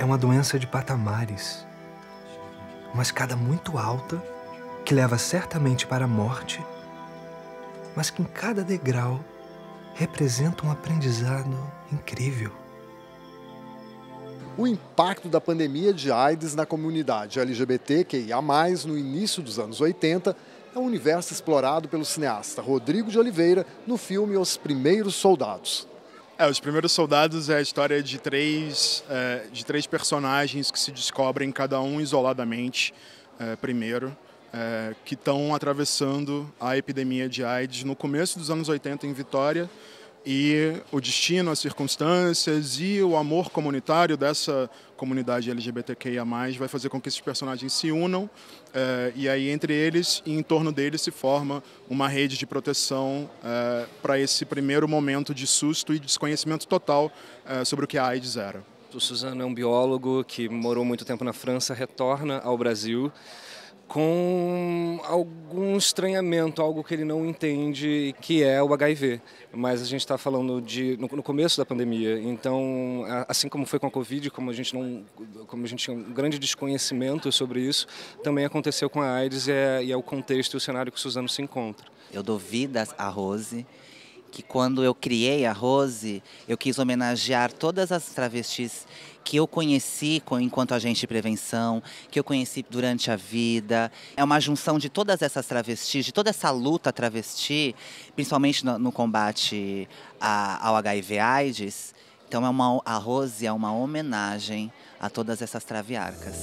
é uma doença de patamares, uma escada muito alta que leva certamente para a morte, mas que em cada degrau representa um aprendizado incrível. O impacto da pandemia de AIDS na comunidade LGBTQIA, no início dos anos 80, é um universo explorado pelo cineasta Rodrigo de Oliveira no filme Os Primeiros Soldados. É, Os Primeiros Soldados é a história de três, é, de três personagens que se descobrem, cada um isoladamente, é, primeiro, é, que estão atravessando a epidemia de AIDS no começo dos anos 80 em Vitória e o destino, as circunstâncias e o amor comunitário dessa comunidade LGBTQIA+, vai fazer com que esses personagens se unam eh, e aí entre eles e em torno deles se forma uma rede de proteção eh, para esse primeiro momento de susto e desconhecimento total eh, sobre o que a AIDS era. O Suzano é um biólogo que morou muito tempo na França, retorna ao Brasil com algum estranhamento, algo que ele não entende, que é o HIV. Mas a gente está falando de no, no, começo da pandemia, então assim como foi com a Covid, como a gente não, como a gente tinha um grande desconhecimento sobre isso, também aconteceu com a AIDS e é, e é o contexto e o cenário que o Suzano se encontra. Eu dou vida a Rose que quando eu criei a Rose, eu quis homenagear todas as travestis que eu conheci enquanto agente de prevenção, que eu conheci durante a vida. É uma junção de todas essas travestis, de toda essa luta travesti, principalmente no, no combate a, ao HIV/AIDS. Então, é uma, a Rose é uma homenagem a todas essas traviarcas.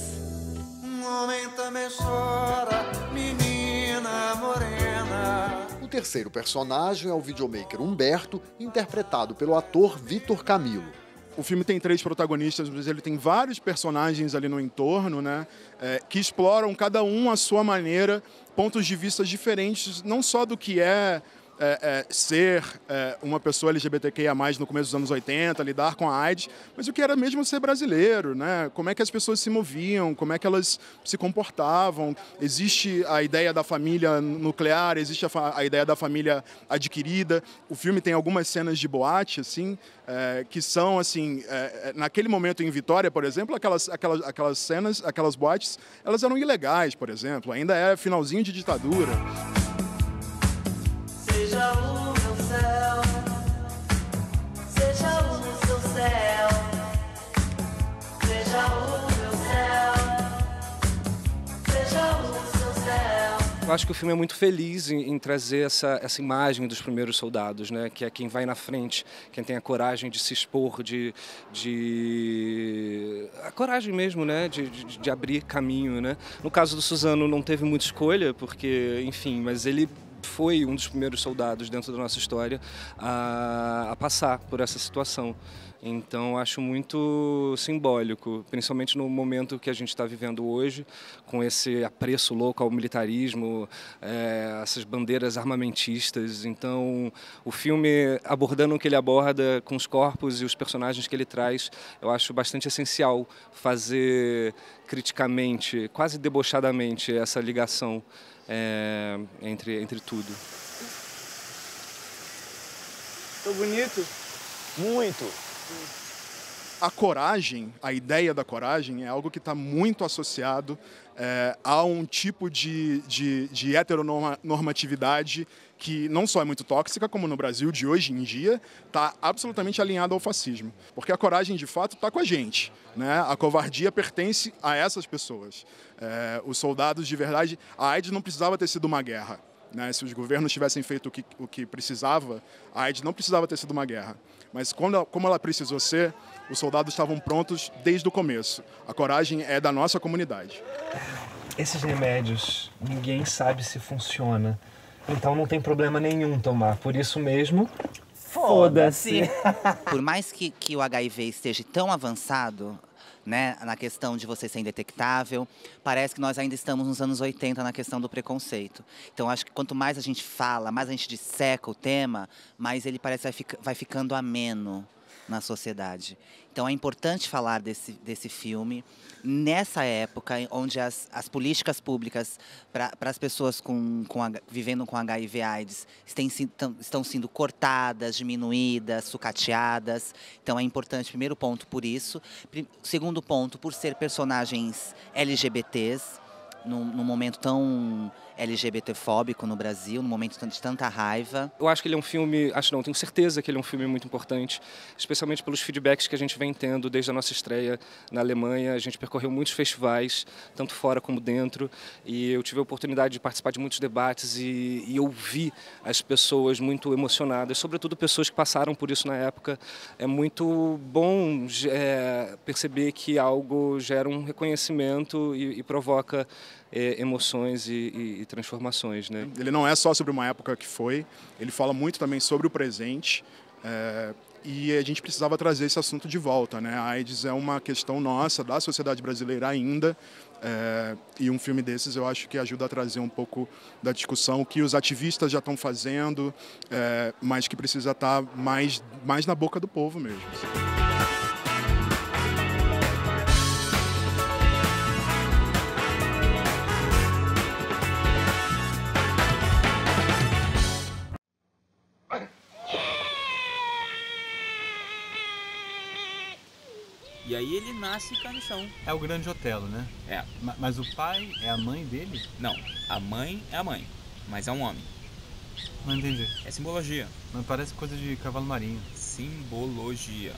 Um homem também chora terceiro personagem é o videomaker Humberto, interpretado pelo ator Vitor Camilo. O filme tem três protagonistas, mas ele tem vários personagens ali no entorno, né? É, que exploram cada um à sua maneira pontos de vista diferentes, não só do que é é, é, ser é, uma pessoa LGBTQIA+, no começo dos anos 80, lidar com a AIDS, mas o que era mesmo ser brasileiro, né? Como é que as pessoas se moviam, como é que elas se comportavam. Existe a ideia da família nuclear, existe a, a ideia da família adquirida. O filme tem algumas cenas de boate, assim, é, que são, assim, é, é, naquele momento em Vitória, por exemplo, aquelas, aquelas, aquelas cenas, aquelas boates, elas eram ilegais, por exemplo. Ainda era finalzinho de ditadura. Eu acho que o filme é muito feliz em, em, trazer essa, essa imagem dos primeiros soldados, né? que é quem vai na frente, quem tem a coragem de se expor, de. de... a coragem mesmo, né? De, de, de abrir caminho. Né? No caso do Suzano, não teve muita escolha, porque, enfim, mas ele foi um dos primeiros soldados dentro da nossa história a, a passar por essa situação. Então acho muito simbólico, principalmente no momento que a gente está vivendo hoje, com esse apreço louco ao militarismo, é, essas bandeiras armamentistas. Então o filme abordando o que ele aborda com os corpos e os personagens que ele traz, eu acho bastante essencial fazer criticamente, quase debochadamente essa ligação é, entre, entre tudo. Tô bonito? Muito! Hum. A coragem, a ideia da coragem, é algo que está muito associado é, a um tipo de, de, de heteronormatividade que não só é muito tóxica, como no Brasil de hoje em dia, está absolutamente alinhada ao fascismo. Porque a coragem, de fato, está com a gente. Né? A covardia pertence a essas pessoas. É, os soldados de verdade. A AIDS não precisava ter sido uma guerra. Né? Se os governos tivessem feito o que, o que precisava, a AIDS não precisava ter sido uma guerra. Mas quando, como ela precisou ser, os soldados estavam prontos desde o começo. A coragem é da nossa comunidade. Esses remédios, ninguém sabe se funciona. Então não tem problema nenhum tomar. Por isso mesmo, Foda-se. Por mais que, que o HIV esteja tão avançado, né, na questão de você ser indetectável. Parece que nós ainda estamos nos anos 80 na questão do preconceito. Então, acho que quanto mais a gente fala, mais a gente disseca o tema, mais ele parece vai, vai ficando ameno na sociedade. Então é importante falar desse, desse filme nessa época onde as, as políticas públicas para as pessoas com, com, vivendo com HIV AIDS estão, estão sendo cortadas, diminuídas, sucateadas. Então é importante, primeiro ponto, por isso. Segundo ponto, por ser personagens LGBTs, num, num momento tão LGBTfóbico no Brasil, no momento de tanta raiva. Eu acho que ele é um filme, acho não, tenho certeza que ele é um filme muito importante, especialmente pelos feedbacks que a gente vem tendo desde a nossa estreia na Alemanha. A gente percorreu muitos festivais, tanto fora como dentro, e eu tive a oportunidade de participar de muitos debates e, e ouvir as pessoas muito emocionadas, sobretudo pessoas que passaram por isso na época. É muito bom é, perceber que algo gera um reconhecimento e, e provoca é, emoções e, e transformações. Né? Ele não é só sobre uma época que foi, ele fala muito também sobre o presente. É, e a gente precisava trazer esse assunto de volta. Né? A AIDS é uma questão nossa, da sociedade brasileira ainda, é, e um filme desses eu acho que ajuda a trazer um pouco da discussão que os ativistas já estão fazendo, é, mas que precisa estar tá mais, mais na boca do povo mesmo. E aí ele nasce canição. É o grande Otelo, né? É. Ma mas o pai é a mãe dele? Não, a mãe é a mãe, mas é um homem. Não entendi. É simbologia. Mas parece coisa de cavalo marinho. Simbologia.